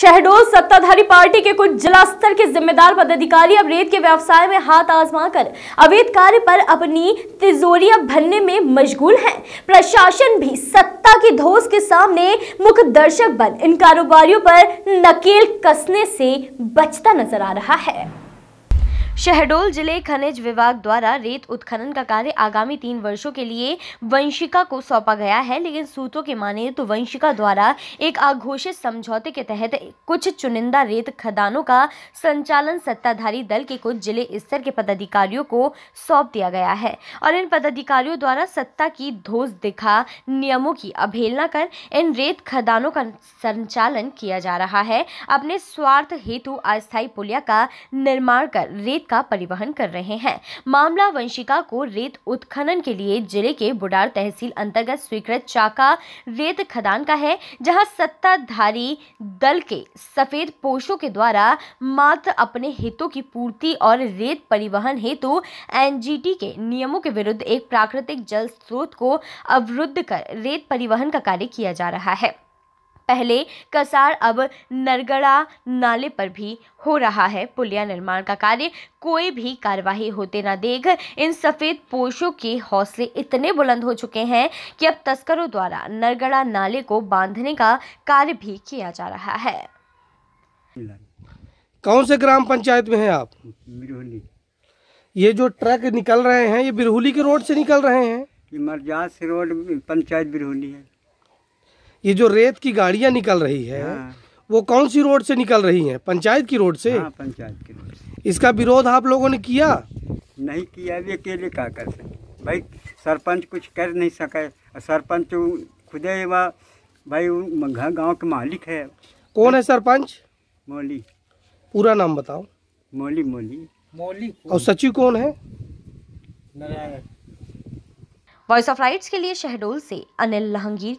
शहडोल सत्ताधारी पार्टी के कुछ जिला स्तर के जिम्मेदार पदाधिकारी अब रेत के व्यवसाय में हाथ आजमा कर अवैध कार्य पर अपनी तिजोरिया भरने में मशगूल हैं प्रशासन भी सत्ता की धोस के सामने मुख दर्शक बन इन कारोबारियों पर नकेल कसने से बचता नजर आ रहा है शहडोल जिले खनिज विभाग द्वारा रेत उत्खनन का कार्य आगामी तीन वर्षों के लिए वंशिका को सौंपा गया है लेकिन सूत्रों के माने तो वंशिका द्वारा एक अघोषित समझौते के तहत कुछ चुनिंदा रेत खदानों का संचालन सत्ताधारी दल के कुछ जिले स्तर के पदाधिकारियों को सौंप दिया गया है और इन पदाधिकारियों द्वारा सत्ता की धोस दिखा नियमों की अवहेलना कर इन रेत खदानों का संचालन किया जा रहा है अपने स्वार्थ हेतु अस्थायी पुलिया का निर्माण कर रेत रेत का परिवहन कर रहे हैं मामला वंशिका को रेत उत्खनन के लिए जिले के बुडार तहसील अंतर्गत स्वीकृत चाका रेत खदान का है जहां सत्ताधारी दल के सफेद पोषों के द्वारा मात्र अपने हितों की पूर्ति और रेत परिवहन हेतु एनजीटी के नियमों के विरुद्ध एक प्राकृतिक जल स्रोत को अवरुद्ध कर रेत परिवहन का कार्य किया जा रहा है पहले कसार अब नरगड़ा नाले पर भी हो रहा है पुलिया निर्माण का कार्य कोई भी कार्यवाही होते ना देख इन सफ़ेद पोशों के हौसले इतने बुलंद हो चुके हैं कि अब तस्करों द्वारा नरगड़ा नाले को बांधने का कार्य भी किया जा रहा है कौन से ग्राम पंचायत में हैं आप बिरहुली ये जो ट्रक निकल रहे हैं ये बिरहुली के रोड से निकल रहे हैं मरजास रोड पंचायत बिरहुली है ये जो रेत की गाड़ियाँ निकल रही है हाँ। वो कौन सी रोड से निकल रही हैं पंचायत की रोड से हाँ, पंचायत की रोड इसका विरोध आप लोगों ने किया नहीं किया ये अकेले क्या कर सके भाई सरपंच कुछ कर नहीं सका सरपंच तो खुद भाई गांव के मालिक है कौन है सरपंच मोली पूरा नाम बताओ मोली मोली मोली और सचिव कौन है वॉइस ऑफ राइट्स के लिए शहडोल से अनिल लहंगीर